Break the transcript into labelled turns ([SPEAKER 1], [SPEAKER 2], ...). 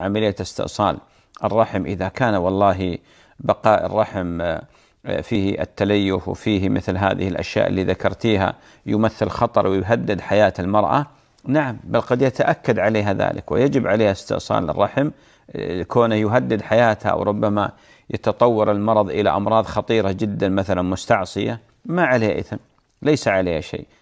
[SPEAKER 1] عملية استئصال الرحم إذا كان والله بقاء الرحم آه، فيه التليف وفيه مثل هذه الأشياء اللي ذكرتيها يمثل خطر ويهدد حياة المرأة نعم بل قد يتأكد عليها ذلك ويجب عليها استئصال الرحم آه، كونه يهدد حياتها أو ربما يتطور المرض إلى أمراض خطيرة جدا مثلا مستعصية ما عليها إثم ليس عليها شيء